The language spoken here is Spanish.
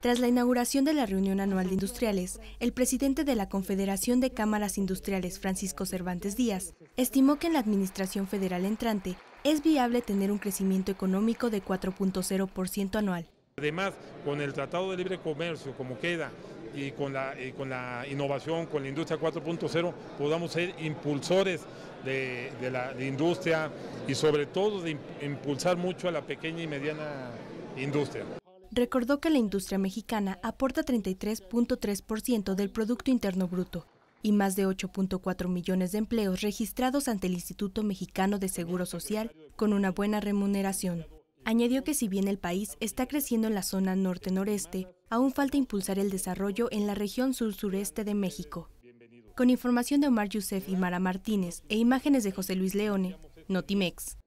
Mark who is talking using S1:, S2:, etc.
S1: Tras la inauguración de la reunión anual de industriales, el presidente de la Confederación de Cámaras Industriales, Francisco Cervantes Díaz, estimó que en la administración federal entrante es viable tener un crecimiento económico de 4.0% anual.
S2: Además, con el Tratado de Libre Comercio, como queda, y con la, innovación, con la industria 4.0, podamos ser impulsores de, la industria y sobre todo de impulsar mucho a la pequeña y mediana industria
S1: recordó que la industria mexicana aporta 33.3% del Producto Interno Bruto y más de 8.4 millones de empleos registrados ante el Instituto Mexicano de Seguro Social con una buena remuneración. Añadió que si bien el país está creciendo en la zona norte-noreste, aún falta impulsar el desarrollo en la región sur-sureste de México. Con información de Omar Yusef y Mara Martínez e imágenes de José Luis Leone, Notimex.